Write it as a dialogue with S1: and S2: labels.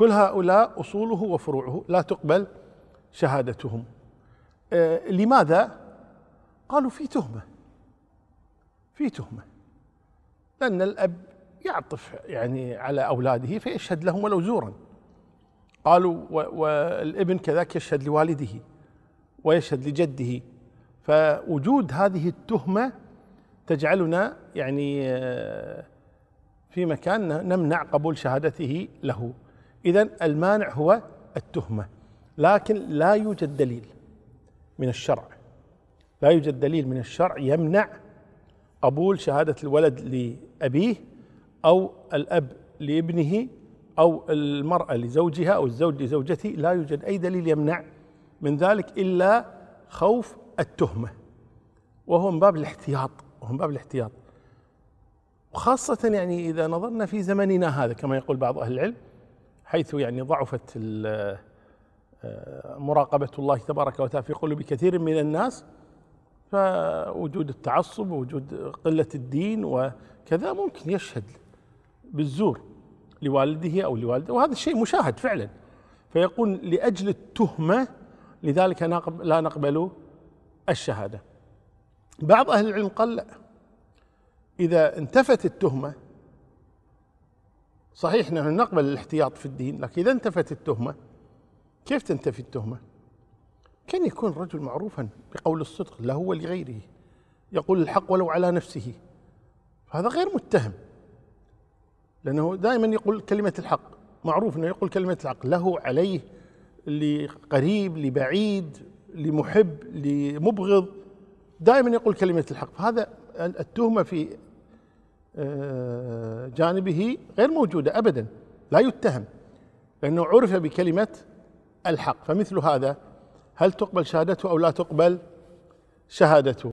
S1: كل هؤلاء أصوله وفروعه لا تقبل شهادتهم آه، لماذا؟ قالوا في تهمة في تهمة لأن الأب يعطف يعني على أولاده فيشهد لهم ولو زورا قالوا والابن كذاك يشهد لوالده ويشهد لجده فوجود هذه التهمة تجعلنا يعني آه، في مكان نمنع قبول شهادته له إذا المانع هو التهمة لكن لا يوجد دليل من الشرع لا يوجد دليل من الشرع يمنع قبول شهادة الولد لأبيه أو الأب لابنه أو المرأة لزوجها أو الزوج لزوجته لا يوجد أي دليل يمنع من ذلك إلا خوف التهمة وهو من باب الاحتياط وهو من باب الاحتياط وخاصة يعني إذا نظرنا في زمننا هذا كما يقول بعض أهل العلم حيث يعني ضعفت آه، مراقبة الله تبارك وتعالى في قلوب كثير من الناس فوجود التعصب ووجود قلة الدين وكذا ممكن يشهد بالزور لوالده أو لوالده وهذا الشيء مشاهد فعلا فيقول لأجل التهمة لذلك لا نقبل الشهادة بعض أهل العلم قال لا إذا انتفت التهمة صحيح نحن نقبل الاحتياط في الدين لكن إذا انتفت التهمة كيف تنتفي التهمة كان يكون الرجل معروفا بقول الصدق لا هو لغيره يقول الحق ولو على نفسه هذا غير متهم لأنه دائما يقول كلمة الحق معروف أنه يقول كلمة الحق له عليه لقريب لبعيد لمحب لمبغض دائما يقول كلمة الحق فهذا التهمة في آه، جانبه غير موجودة أبدا لا يتهم لأنه عرف بكلمة الحق فمثل هذا هل تقبل شهادته أو لا تقبل شهادته